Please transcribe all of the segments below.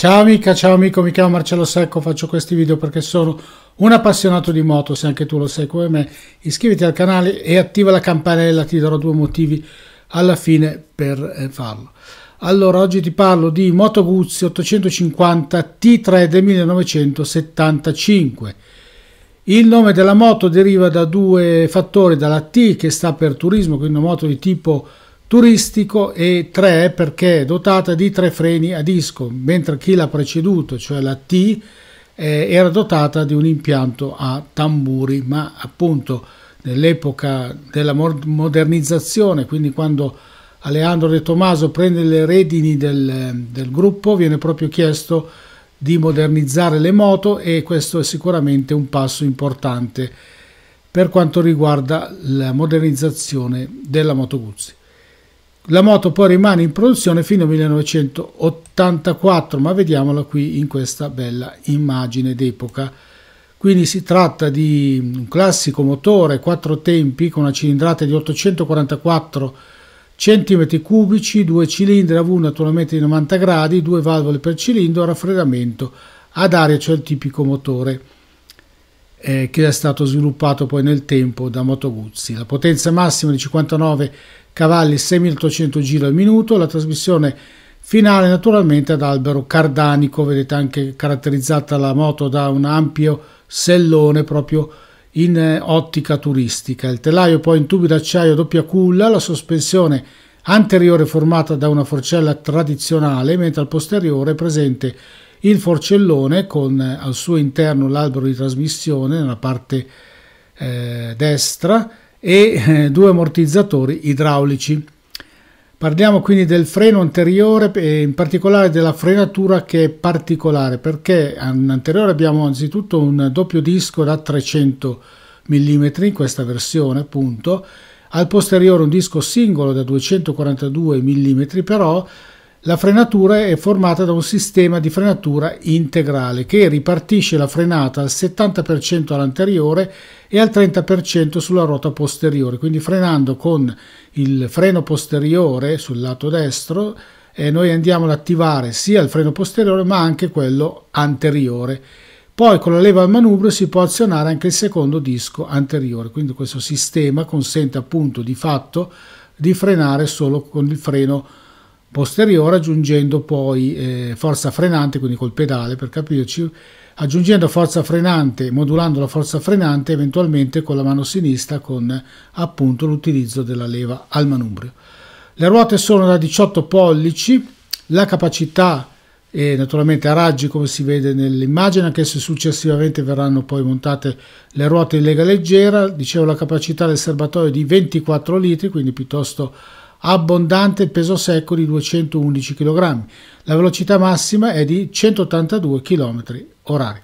Ciao amica, ciao amico, mi chiamo Marcello Secco, faccio questi video perché sono un appassionato di moto, se anche tu lo sei come me, iscriviti al canale e attiva la campanella, ti darò due motivi alla fine per eh, farlo. Allora, oggi ti parlo di Moto Guzzi 850 T3 del 1975. Il nome della moto deriva da due fattori, dalla T che sta per turismo, quindi una moto di tipo turistico e 3 perché è dotata di tre freni a disco, mentre chi l'ha preceduto, cioè la T, eh, era dotata di un impianto a tamburi, ma appunto nell'epoca della modernizzazione, quindi quando Aleandro De Tomaso prende le redini del, del gruppo, viene proprio chiesto di modernizzare le moto e questo è sicuramente un passo importante per quanto riguarda la modernizzazione della Moto Guzzi. La moto poi rimane in produzione fino al 1984, ma vediamola qui in questa bella immagine d'epoca. Quindi si tratta di un classico motore quattro tempi con una cilindrata di 844 cm cubici, due cilindri a V naturalmente di 90 gradi, due valvole per cilindro, raffreddamento ad aria, cioè il tipico motore eh, che è stato sviluppato poi nel tempo da Moto Guzzi. La potenza massima di 59 cavalli 6.800 giri al minuto, la trasmissione finale naturalmente ad albero cardanico, vedete anche caratterizzata la moto da un ampio sellone proprio in eh, ottica turistica. Il telaio poi in tubi d'acciaio doppia culla, la sospensione anteriore formata da una forcella tradizionale, mentre al posteriore è presente il forcellone con eh, al suo interno l'albero di trasmissione nella parte eh, destra e eh, due ammortizzatori idraulici. Parliamo quindi del freno anteriore e in particolare della frenatura che è particolare perché in anteriore abbiamo anzitutto un doppio disco da 300 mm in questa versione appunto, al posteriore un disco singolo da 242 mm però la frenatura è formata da un sistema di frenatura integrale che ripartisce la frenata al 70% all'anteriore e al 30% sulla ruota posteriore, quindi frenando con il freno posteriore sul lato destro eh, noi andiamo ad attivare sia il freno posteriore ma anche quello anteriore. Poi con la leva al manubrio si può azionare anche il secondo disco anteriore, quindi questo sistema consente appunto di fatto di frenare solo con il freno posteriore posteriore aggiungendo poi eh, forza frenante, quindi col pedale per capirci, aggiungendo forza frenante, modulando la forza frenante eventualmente con la mano sinistra con appunto l'utilizzo della leva al manubrio. Le ruote sono da 18 pollici, la capacità e naturalmente a raggi come si vede nell'immagine anche se successivamente verranno poi montate le ruote in lega leggera dicevo la capacità del serbatoio è di 24 litri quindi piuttosto abbondante peso secco di 211 kg. La velocità massima è di 182 km orari.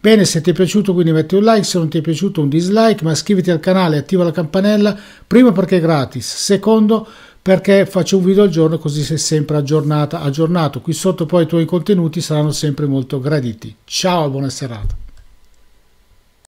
Bene, se ti è piaciuto quindi metti un like, se non ti è piaciuto un dislike, ma iscriviti al canale, e attiva la campanella, primo perché è gratis, secondo perché faccio un video al giorno così sei sempre aggiornata, aggiornato. Qui sotto poi i tuoi contenuti saranno sempre molto graditi. Ciao, buona serata.